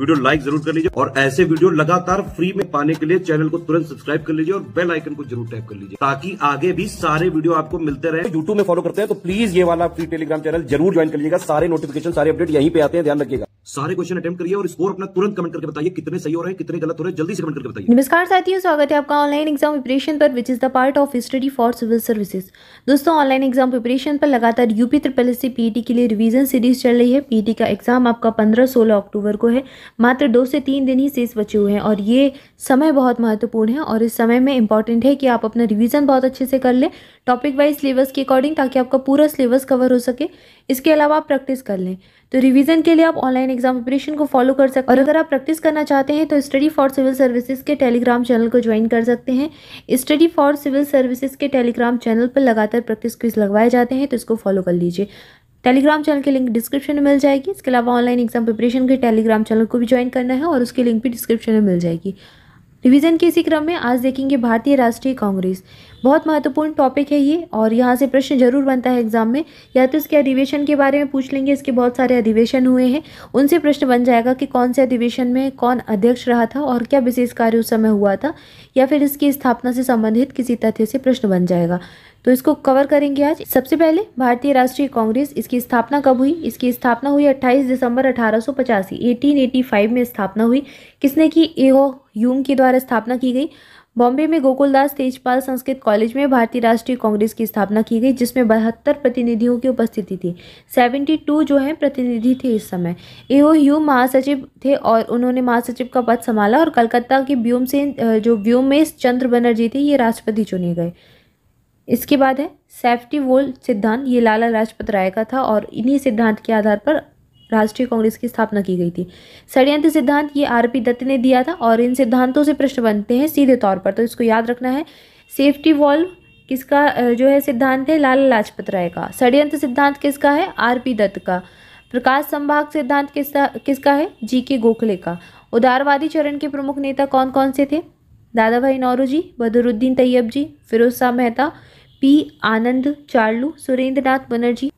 video like जरूर कर लीजिए और ऐसे वीडियो लगातार फ्री में पाने के लिए चैनल को तुरंत सब्सक्राइब कर लीजिए और बेल आइकन को जरूर टैप कर लीजिए ताकि आगे भी सारे वीडियो आपको मिलते रहे यूट्यूब में फॉलो करते हैं तो प्लीज ये वाला फ्री टेलीग्राम चैनल जरूर ज्वाइन कर लीजिएगा सारे नोटिफिकेशन सारे अपडेट यहीं पे आते हैं ध्यान रखिएगा सारे क्वेश्चन अटेम्प्ट करिए और स्कोर अपना तुरंत कमेंट करके बताइए कितने सही हो रहे हैं कितने गलत हो रहे हैं जल्दी से कमेंट करके बताइए नमस्कार साथियों स्वागत है आपका ऑनलाइन एग्जाम प्रिपरेशन पर which is the part of study for civil services दोस्तों ऑनलाइन एग्जाम प्रिपरेशन पर लगातार यूपी त्रिपल से पीटी के लिए रिविजन सीरीज चल रही है पीटी e का एग्जाम आपका पंद्रह सोलह अक्टूबर को है मात्र दो से तीन दिन ही शेष बचे हुए हैं और ये समय बहुत महत्वपूर्ण है और इस समय में इंपॉर्टेंट है कि आप अपना रिविज़न बहुत अच्छे से कर लें टॉपिक वाइज सिलेबस के अकॉर्डिंग ताकि आपका पूरा सिलेबस कवर हो सके इसके अलावा आप प्रैक्टिस कर लें तो रिवीजन के लिए आप ऑनलाइन एग्जाम प्रिपरेशन को फॉलो कर सकते हैं और अगर आप प्रैक्टिस करना चाहते हैं तो स्टडी फॉर सिविल सर्विसेज के टेलीग्राम चैनल को ज्वाइन कर सकते हैं स्टडी फॉर सिविल सर्विसेज के टेलीग्राम चैनल पर लगातार प्रैक्टिस क्विज लगवाए जाते हैं तो इसको फॉलो कर लीजिए टेलीग्राम चैनल की लिंक डिस्क्रिप्शन में मिल जाएगी इसके अलावा ऑनलाइन एग्जाम प्रिपरेशन के टेलीग्राम चैनल को भी ज्वाइन करना है और उसकी लिंक भी डिस्क्रिप्शन में मिल जाएगी रिवीजन के इसी क्रम में आज देखेंगे भारतीय राष्ट्रीय कांग्रेस बहुत महत्वपूर्ण टॉपिक है ये और यहाँ से प्रश्न जरूर बनता है एग्जाम में या तो इसके अधिवेशन के बारे में पूछ लेंगे इसके बहुत सारे अधिवेशन हुए हैं उनसे प्रश्न बन जाएगा कि कौन से अधिवेशन में कौन अध्यक्ष रहा था और क्या विशेष कार्य उस समय हुआ था या फिर इसकी स्थापना से संबंधित किसी तथ्य से प्रश्न बन जाएगा तो इसको कवर करेंगे आज सबसे पहले भारतीय राष्ट्रीय कांग्रेस इसकी स्थापना कब हुई इसकी स्थापना हुई 28 दिसंबर अठारह सौ में स्थापना हुई किसने की एओ यूंग के द्वारा स्थापना की गई बॉम्बे में गोकुलदास तेजपाल संस्कृत कॉलेज में भारतीय राष्ट्रीय कांग्रेस की स्थापना की गई जिसमें बहत्तर प्रतिनिधियों की उपस्थिति थी 72 जो है प्रतिनिधि थे इस समय एओ यू महासचिव थे और उन्होंने महासचिव का पद संभाला और कलकत्ता के व्योम से जो व्योमेश चंद्र बनर्जी थे ये राष्ट्रपति चुने गए इसके बाद है सेफ्टी वोल सिद्धांत ये लाला लाजपत राय का था और इन्हीं सिद्धांत के आधार पर राष्ट्रीय कांग्रेस की स्थापना की गई थी षडयंत्र सिद्धांत ये आर पी दत्त ने दिया था और इन सिद्धांतों से प्रश्न बनते हैं सीधे तौर पर तो इसको याद रखना है सेफ्टी वॉल्व किसका जो है सिद्धांत है लाला लाजपत राय का षडयंत्र सिद्धांत किसका है आर पी दत्त का प्रकाश संभाग सिद्धांत किसका किसका है जी के गोखले का उदारवादी चरण के प्रमुख नेता कौन कौन से थे Dadabhai Naoroji Badruddin Tyabji Pherozeshah Mehta P Ananda Charlu Surendranath Banerjee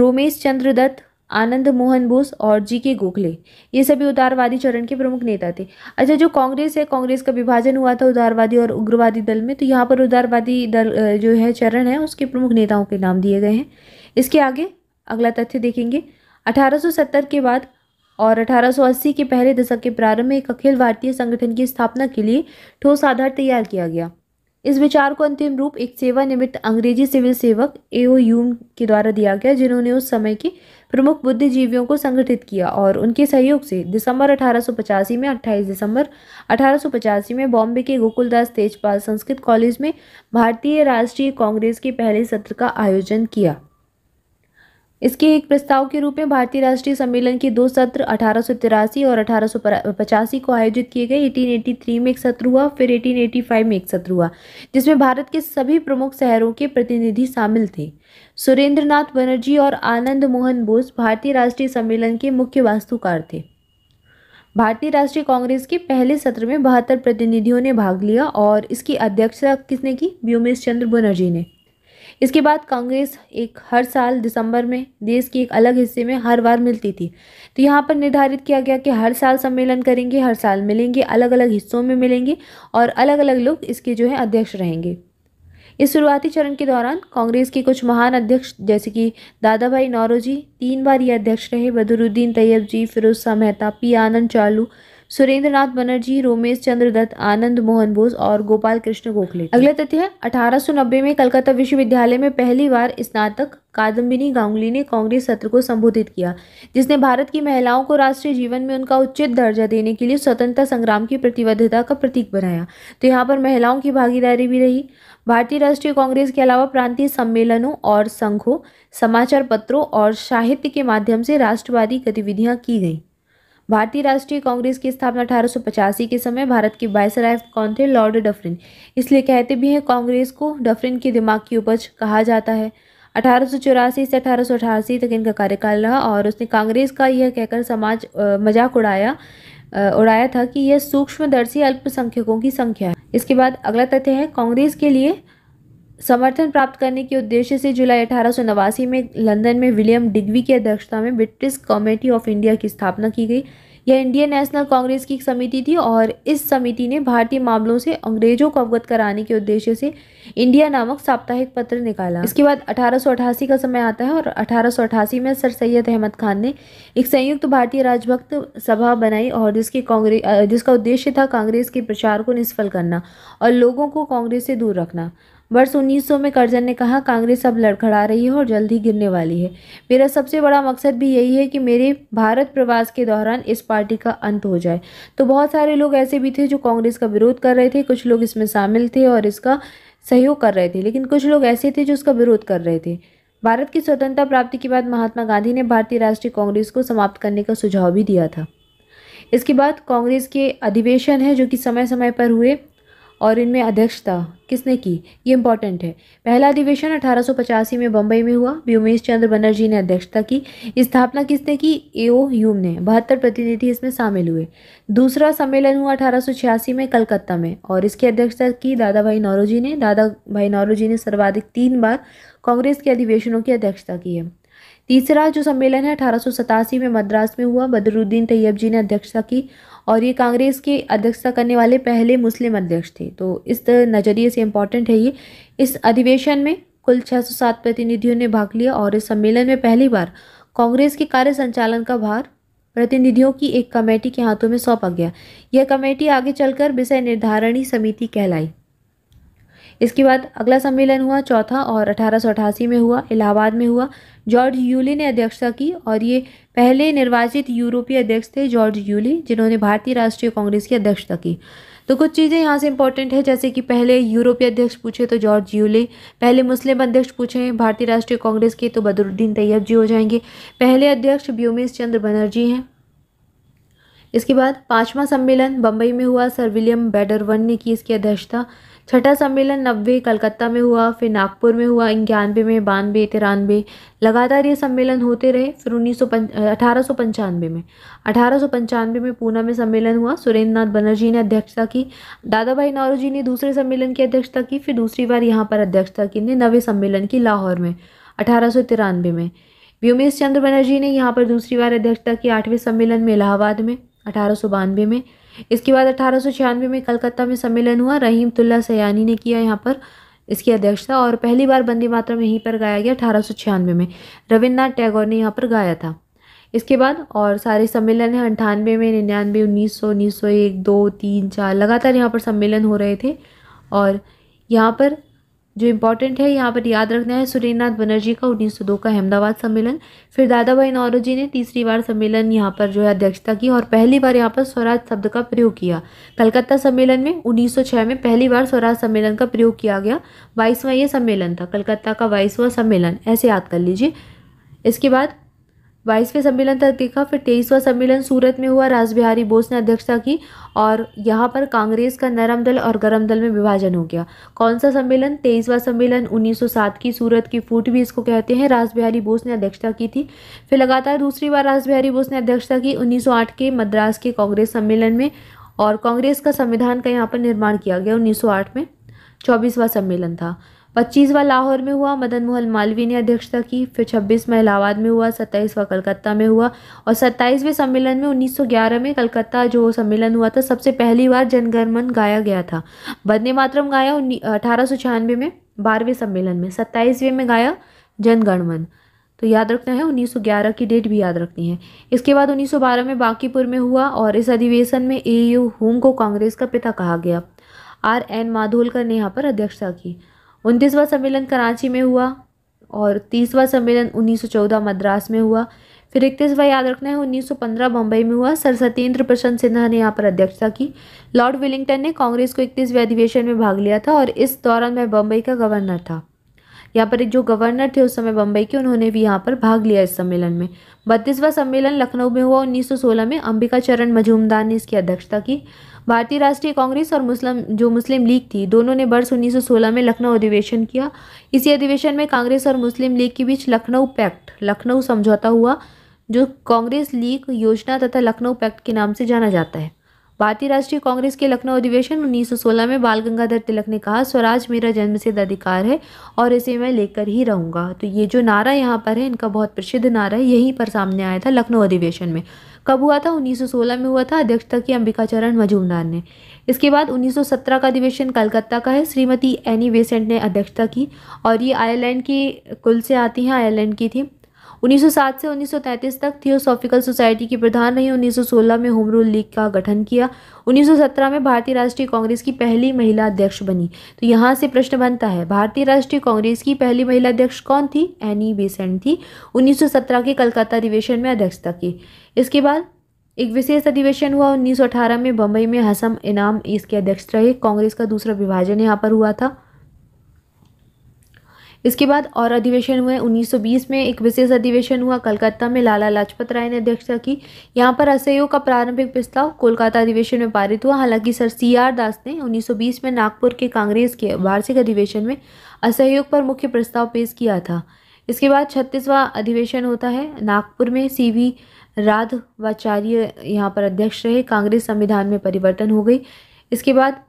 Romesh Chunder Dutt Ananda Mohan Bose और जी के गोखले ये सभी उदारवादी चरण के प्रमुख नेता थे अच्छा जो कांग्रेस है कांग्रेस का विभाजन हुआ था उदारवादी और उग्रवादी दल में तो यहाँ पर उदारवादी दल जो है चरण है उसके प्रमुख नेताओं के नाम दिए गए हैं इसके आगे अगला तथ्य देखेंगे 1870 के बाद और 1880 के पहले दशक के प्रारंभ में एक अखिल भारतीय संगठन की स्थापना के लिए ठोस आधार तैयार किया गया इस विचार को अंतिम रूप एक सेवानिमित्त अंग्रेजी सिविल सेवक एओ यूम के द्वारा दिया गया जिन्होंने उस समय के प्रमुख बुद्धिजीवियों को संगठित किया और उनके सहयोग से दिसंबर अठारह में 28 दिसंबर अठारह में बॉम्बे के गोकुलदास तेजपाल संस्कृत कॉलेज में भारतीय राष्ट्रीय कांग्रेस के पहले सत्र का आयोजन किया इसके एक प्रस्ताव के रूप में भारतीय राष्ट्रीय सम्मेलन के दो सत्र अठारह और अठारह को आयोजित किए गए 1883 में एक सत्र हुआ फिर 1885 में एक सत्र हुआ जिसमें भारत के सभी प्रमुख शहरों के प्रतिनिधि शामिल थे सुरेंद्र नाथ बनर्जी और आनंद मोहन बोस भारतीय राष्ट्रीय सम्मेलन के मुख्य वास्तुकार थे भारतीय राष्ट्रीय कांग्रेस के पहले सत्र में बहत्तर प्रतिनिधियों ने भाग लिया और इसकी अध्यक्षता किसने की व्योमेश चंद्र बनर्जी ने इसके बाद कांग्रेस एक हर साल दिसंबर में देश के एक अलग हिस्से में हर बार मिलती थी तो यहाँ पर निर्धारित किया गया कि हर साल सम्मेलन करेंगे हर साल मिलेंगे अलग अलग हिस्सों में मिलेंगे और अलग अलग लोग इसके जो है अध्यक्ष रहेंगे इस शुरुआती चरण के दौरान कांग्रेस के कुछ महान अध्यक्ष जैसे कि दादा भाई नौरोजी तीन बार ये अध्यक्ष रहे Badruddin Tyabji Pherozeshah Mehta P Ananda Charlu Surendranath Banerjee Romesh Chunder Dutt Ananda Mohan Bose और गोपाल कृष्ण गोखले अगला तथ्य है अठारह में कलकत्ता विश्वविद्यालय में पहली बार स्नातक कादम्बिनी गांगुली ने कांग्रेस सत्र को संबोधित किया जिसने भारत की महिलाओं को राष्ट्रीय जीवन में उनका उचित दर्जा देने के लिए स्वतंत्रता संग्राम की प्रतिबद्धता का प्रतीक बनाया तो यहाँ पर महिलाओं की भागीदारी भी रही भारतीय राष्ट्रीय कांग्रेस के अलावा प्रांतीय सम्मेलनों और संघों समाचार पत्रों और साहित्य के माध्यम से राष्ट्रवादी गतिविधियाँ की गई भारतीय राष्ट्रीय कांग्रेस की स्थापना अठारह के समय भारत के वायसराय कौन थे लॉर्ड डफरिन इसलिए कहते भी हैं कांग्रेस को डफरिन के दिमाग की उपज कहा जाता है अठारह से अठारह तक इनका कार्यकाल रहा और उसने कांग्रेस का यह कहकर समाज मजाक उड़ाया उड़ाया था कि यह सूक्ष्मदर्शी अल्पसंख्यकों की संख्या है इसके बाद अगला तथ्य है कांग्रेस के लिए समर्थन प्राप्त करने के उद्देश्य से जुलाई अठारह में लंदन में विलियम डिग्वी की अध्यक्षता में ब्रिटिश कमेटी ऑफ इंडिया की स्थापना की गई यह इंडियन नेशनल कांग्रेस की एक समिति थी और इस समिति ने भारतीय मामलों से अंग्रेजों को अवगत कराने के उद्देश्य से इंडिया नामक साप्ताहिक पत्र निकाला इसके बाद अठारह का समय आता है और अठारह में सर सैयद अहमद खान ने एक संयुक्त भारतीय राजभक्त सभा बनाई और जिसकी कांग्रेस जिसका उद्देश्य था कांग्रेस के प्रचार को निष्फल करना और लोगों को कांग्रेस से दूर रखना वर्ष 1900 में कर्जन ने कहा कांग्रेस अब लड़खड़ा रही है और जल्द ही गिरने वाली है मेरा सबसे बड़ा मकसद भी यही है कि मेरे भारत प्रवास के दौरान इस पार्टी का अंत हो जाए तो बहुत सारे लोग ऐसे भी थे जो कांग्रेस का विरोध कर रहे थे कुछ लोग इसमें शामिल थे और इसका सहयोग कर रहे थे लेकिन कुछ लोग ऐसे थे जो इसका विरोध कर रहे थे भारत की स्वतंत्रता प्राप्ति के बाद महात्मा गांधी ने भारतीय राष्ट्रीय कांग्रेस को समाप्त करने का सुझाव भी दिया था इसके बाद कांग्रेस के अधिवेशन है जो कि समय समय पर हुए और इनमें अध्यक्षता किसने की ये इंपॉर्टेंट है पहला अधिवेशन अठारह में बम्बई में हुआ व्योमेश चंद्र बनर्जी ने अध्यक्षता की स्थापना किसने की ए ओ ह्यूम ने बहत्तर प्रतिनिधि इसमें शामिल हुए दूसरा सम्मेलन हुआ अठारह में कलकत्ता में और इसकी अध्यक्षता की दादा भाई नौरोजी ने दादा भाई नौरोजी ने सर्वाधिक तीन बार कांग्रेस के अधिवेशनों की अध्यक्षता की है तीसरा जो सम्मेलन है अठारह में मद्रास में हुआ बदरुद्दीन तैयब जी ने अध्यक्षता की और ये कांग्रेस की अध्यक्षता करने वाले पहले मुस्लिम अध्यक्ष थे तो इस नज़रिए से इम्पॉर्टेंट है ये इस अधिवेशन में कुल 607 प्रतिनिधियों ने भाग लिया और इस सम्मेलन में पहली बार कांग्रेस के कार्य संचालन का भार प्रतिनिधियों की एक कमेटी के हाथों में सौंपा गया यह कमेटी आगे चलकर विषय निर्धारणी समिति कहलाई इसके बाद अगला सम्मेलन हुआ चौथा और अठारह में हुआ इलाहाबाद में हुआ जॉर्ज यूली ने अध्यक्षता की और ये पहले निर्वाचित यूरोपीय अध्यक्ष थे जॉर्ज यूली जिन्होंने भारतीय राष्ट्रीय कांग्रेस की अध्यक्षता की तो कुछ चीज़ें यहाँ से इंपॉर्टेंट है जैसे कि पहले यूरोपीय अध्यक्ष पूछे तो जॉर्ज यूले पहले मुस्लिम अध्यक्ष पूछे भारतीय राष्ट्रीय कांग्रेस के तो बदरुद्दीन तैयब जी हो जाएंगे पहले अध्यक्ष व्योमेश चंद्र बनर्जी हैं इसके बाद पांचवा सम्मेलन बम्बई में हुआ सर विलियम बेडरवन ने की इसकी अध्यक्षता छठा सम्मेलन नब्बे कलकत्ता में हुआ फिर नागपुर में हुआ इक्यानवे में बानवे तिरानवे लगातार ये सम्मेलन होते रहे फिर उन्नीस सौ अठारह सौ पंचानवे में अठारह सौ पंचानवे में पूना में सम्मेलन हुआ सुरेंद्र नाथ बनर्जी ने अध्यक्षता की दादा भाई नौरू जी ने दूसरे सम्मेलन की अध्यक्षता की फिर दूसरी बार यहाँ पर अध्यक्षता की ने नवे सम्मेलन की लाहौर में अठारह सौ तिरानवे में व्योमेश चंद्र बनर्जी ने यहाँ पर दूसरी बार अध्यक्षता की आठवें सम्मेलन में इलाहाबाद में अठारह सौ बानवे में इसके बाद अठारह में कलकत्ता में सम्मेलन हुआ रहीम तुल्ला सयानी ने किया यहाँ पर इसकी अध्यक्षता और पहली बार वंदे में यहीं पर गाया गया अठारह में रविन्द्रनाथ टैगोर ने यहाँ पर गाया था इसके बाद और सारे सम्मेलन हैं अंठानवे में निन्यानवे उन्नीस सौ उन्नीस सौ एक दो तीन चार लगातार यहाँ पर सम्मेलन हो रहे थे और यहाँ पर जो इम्पॉर्टेंट है यहाँ पर याद रखना है सुरेंद्रनाथ बनर्जी का दो का अहमदाबाद सम्मेलन फिर दादा भाई नौरोजी ने तीसरी बार सम्मेलन यहाँ पर जो है अध्यक्षता की और पहली बार यहाँ पर स्वराज शब्द का प्रयोग किया कलकत्ता सम्मेलन में 1906 में पहली बार स्वराज सम्मेलन का प्रयोग किया गया बाईसवां यह सम्मेलन था कलकत्ता का बाईसवां सम्मेलन ऐसे याद कर लीजिए इसके बाद बाईसवें सम्मेलन तक देखा फिर तेईसवा सम्मेलन सूरत में हुआ राजबिहारी बोस ने अध्यक्षता की और यहाँ पर कांग्रेस का नरम दल और गरम दल में विभाजन हो गया कौन सा सम्मेलन तेईसवा सम्मेलन 1907 की सूरत की फूट भी इसको कहते हैं राजबिहारी बोस ने अध्यक्षता की थी फिर लगातार दूसरी बार राजबिहारी बोस ने अध्यक्षता की उन्नीस के मद्रास के कांग्रेस सम्मेलन में और कांग्रेस का संविधान का यहाँ पर निर्माण किया गया उन्नीस में चौबीसवा सम्मेलन था पच्चीसवा लाहौर में हुआ मदन मोहन मालवीय ने अध्यक्षता की फिर छब्बीसवा इलाहाबाद में हुआ सत्ताईसवा कलकत्ता में हुआ और सत्ताईसवें सम्मेलन में 1911 में कलकत्ता जो सम्मेलन हुआ था सबसे पहली बार जनगणमन गाया गया था बदने मातरम गाया अठारह में बारहवें सम्मेलन में सत्ताईसवें में गाया जनगणमन तो याद रखना है 1911 की डेट भी याद रखनी है इसके बाद 1912 में बांकीपुर में हुआ और इस अधिवेशन में ए यू होम को कांग्रेस का पिता कहा गया आर एन माधोलकर ने यहाँ पर अध्यक्षता की उनतीसवां सम्मेलन कराची में हुआ और तीसवां सम्मेलन 1914 मद्रास में हुआ फिर इकतीसवा याद रखना है 1915 बम्बई में हुआ सर सत्येंद्र प्रसन्न सिन्हा ने यहाँ पर अध्यक्षता की लॉर्ड विलिंगटन ने कांग्रेस को इकतीसवें अधिवेशन में भाग लिया था और इस दौरान मैं बम्बई का गवर्नर था यहाँ पर जो गवर्नर थे उस समय बम्बई के उन्होंने भी यहाँ पर भाग लिया इस सम्मेलन में बत्तीसवां सम्मेलन लखनऊ में हुआ 1916 में अंबिका चरण मजूमदार ने इसकी अध्यक्षता की भारतीय राष्ट्रीय कांग्रेस और मुस्लिम जो मुस्लिम लीग थी दोनों ने वर्ष 1916 में लखनऊ अधिवेशन किया इसी अधिवेशन में कांग्रेस और मुस्लिम लीग के बीच लखनऊ पैक्ट लखनऊ समझौता हुआ जो कांग्रेस लीग योजना तथा लखनऊ पैक्ट के नाम से जाना जाता है भारतीय राष्ट्रीय कांग्रेस के लखनऊ अधिवेशन 1916 में बाल गंगाधर तिलक ने कहा स्वराज मेरा जन्मसिद्ध अधिकार है और इसे मैं लेकर ही रहूँगा तो ये जो नारा यहाँ पर है इनका बहुत प्रसिद्ध नारा है यहीं पर सामने आया था लखनऊ अधिवेशन में कब हुआ था 1916 में हुआ था अध्यक्षता की अंबिकाचरण मजूमदार ने इसके बाद 1917 का अधिवेशन कलकत्ता का है श्रीमती एनी वेसेंट ने अध्यक्षता की और ये आयरलैंड की कुल से आती हैं आयरलैंड की थी 1907 से 1933 तक थियोसॉफिकल सोसाइटी की प्रधान रही 1916 में होम रूल लीग का गठन किया 1917 में भारतीय राष्ट्रीय कांग्रेस की पहली महिला अध्यक्ष बनी तो यहाँ से प्रश्न बनता है भारतीय राष्ट्रीय कांग्रेस की पहली महिला अध्यक्ष कौन थी एनी बेसेंट थी 1917 के कलकत्ता अधिवेशन में अध्यक्षता की इसके बाद एक विशेष अधिवेशन हुआ 1918 में बम्बई में हसम इनाम इसके अध्यक्ष रहे कांग्रेस का दूसरा विभाजन यहाँ पर हुआ था इसके बाद और अधिवेशन हुए 1920 में एक विशेष अधिवेशन हुआ कलकत्ता में लाला लाजपत राय ने अध्यक्षता की यहाँ पर असहयोग का प्रारंभिक प्रस्ताव कोलकाता अधिवेशन में पारित हुआ हालांकि सर सी आर दास ने 1920 में नागपुर के कांग्रेस के वार्षिक अधिवेशन में असहयोग पर मुख्य प्रस्ताव पेश किया था इसके बाद छत्तीसवां अधिवेशन होता है नागपुर में सी वी राधवाचार्य यहाँ पर अध्यक्ष रहे कांग्रेस संविधान में परिवर्तन हो गई इसके बाद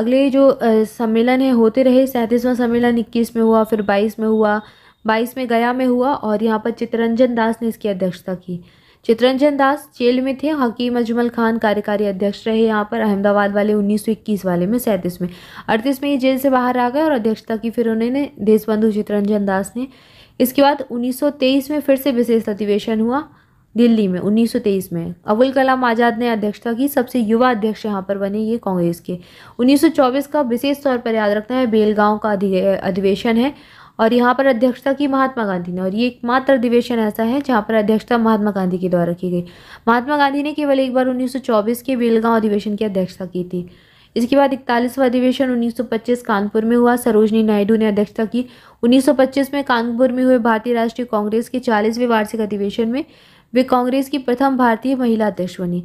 अगले जो सम्मेलन है होते रहे सैंतीसवां सम्मेलन इक्कीस में हुआ फिर बाईस में हुआ बाईस में गया में हुआ और यहाँ पर चितरंजन दास ने इसकी अध्यक्षता की चितरंजन दास जेल में थे हकीम अजमल खान कार्यकारी अध्यक्ष रहे यहाँ पर अहमदाबाद वाले 1921 वाले में सैंतीस में अड़तीस में ये जेल से बाहर आ गए और अध्यक्षता की फिर उन्होंने देशबंधु चितरंजन दास ने इसके बाद 1923 में फिर से विशेष अधिवेशन हुआ दिल्ली में 1923 में अबुल कलाम आज़ाद ने अध्यक्षता की सबसे युवा अध्यक्ष यहाँ पर बने ये कांग्रेस के 1924 का विशेष तौर पर याद रखना है बेलगांव का अधिवेशन है और यहाँ पर अध्यक्षता की महात्मा गांधी ने और ये एकमात्र अधिवेशन ऐसा है जहाँ पर अध्यक्षता महात्मा गांधी के द्वारा की गई महात्मा गांधी ने केवल एक बार उन्नीस के बेलगांव अधिवेशन की अध्यक्षता की थी इसके बाद इकतालीसवा अधिवेशन 1925 कानपुर में हुआ सरोजनी नायडू ने अध्यक्षता की 1925 में कानपुर में हुए भारतीय राष्ट्रीय कांग्रेस के चालीसवें वार्षिक अधिवेशन में वे कांग्रेस की प्रथम भारतीय महिला अध्यक्ष बनी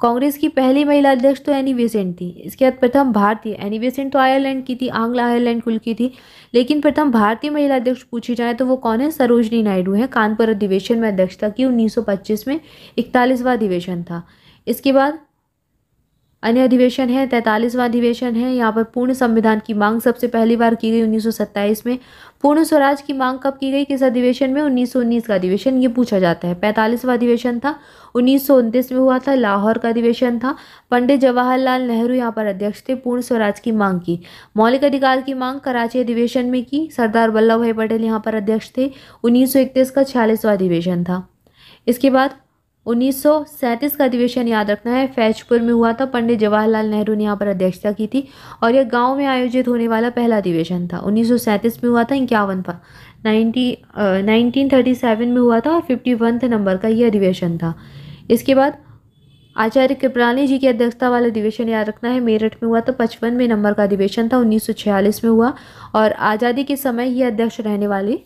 कांग्रेस की पहली महिला अध्यक्ष तो एनी बेसेंट थी इसके बाद प्रथम भारतीय एनी बेसेंट तो आयरलैंड की थी आंग्ल आयरलैंड कुल की थी लेकिन प्रथम भारतीय महिला अध्यक्ष पूछी जाए तो वो कौन है सरोजनी नायडू हैं कानपुर अधिवेशन में अध्यक्षता की 1925 में इकतालीसवां अधिवेशन था इसके बाद अन्य अधिवेशन है तैंतालीसवां अधिवेशन है यहाँ पर पूर्ण संविधान की मांग सबसे पहली बार की गई उन्नीस में पूर्ण स्वराज की मांग कब की गई किस अधिवेशन में 1919 का अधिवेशन ये पूछा जाता है पैंतालीसवां अधिवेशन था उन्नीस में हुआ था लाहौर का अधिवेशन था पंडित जवाहरलाल नेहरू यहाँ पर अध्यक्ष थे पूर्ण स्वराज की मांग की मौलिक अधिकार की मांग कराची अधिवेशन में की सरदार वल्लभ भाई पटेल यहाँ पर अध्यक्ष थे उन्नीस का छियालीसवां अधिवेशन था इसके बाद उन्नीस का अधिवेशन याद रखना है फैजपुर में हुआ था पंडित जवाहरलाल नेहरू ने यहाँ पर अध्यक्षता की थी और यह गांव में आयोजित होने वाला पहला अधिवेशन था उन्नीस में हुआ था इक्यावनवा नाइनटी नाइनटीन थर्टी सेवन में हुआ था और फिफ्टी वनथ नंबर का यह अधिवेशन था इसके बाद आचार्य कृपलानी जी की अध्यक्षता वाला अधिवेशन याद रखना है मेरठ में हुआ तो पचपनवें नंबर का अधिवेशन था 1946 में हुआ और आज़ादी के समय ये अध्यक्ष रहने वाले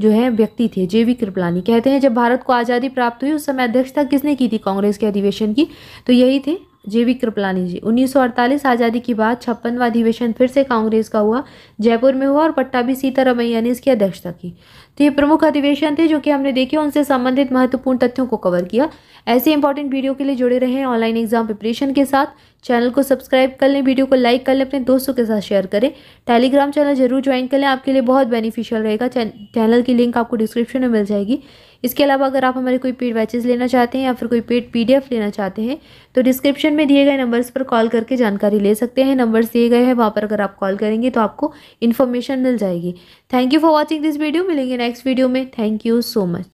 जो है व्यक्ति थे जे वी कृपलानी कहते हैं जब भारत को आज़ादी प्राप्त हुई उस समय अध्यक्षता किसने की थी कांग्रेस के अधिवेशन की तो यही थे जे वी कृपलानी जी 1948 आज़ादी के बाद छप्पनवा अधिवेशन फिर से कांग्रेस का हुआ जयपुर में हुआ और पट्टाभी सीतारमैया ने इसकी अध्यक्षता की तो ये प्रमुख अधिवेशन थे जो कि हमने देखे उनसे संबंधित महत्वपूर्ण तथ्यों को कवर किया ऐसे इंपॉर्टेंट वीडियो के लिए जुड़े रहें ऑनलाइन एग्जाम प्रिपरेशन के साथ चैनल को सब्सक्राइब कर लें वीडियो को लाइक कर लें अपने दोस्तों के साथ शेयर करें टेलीग्राम चैनल जरूर ज्वाइन कर लें आपके लिए बहुत बेनिफिशियल रहेगा चैनल की लिंक आपको डिस्क्रिप्शन में मिल जाएगी इसके अलावा अगर आप हमारे कोई पेड बैचेज लेना चाहते हैं या फिर कोई पेड पी लेना चाहते हैं तो डिस्क्रिप्शन में दिए गए नंबर्स पर कॉल करके जानकारी ले सकते हैं नंबर्स दिए गए हैं वहाँ पर अगर आप कॉल करेंगे तो आपको इन्फॉर्मेशन मिल जाएगी thank you for watching this video मिलेंगे नेक्स्ट नेक्स्ट वीडियो में थैंक यू सो मच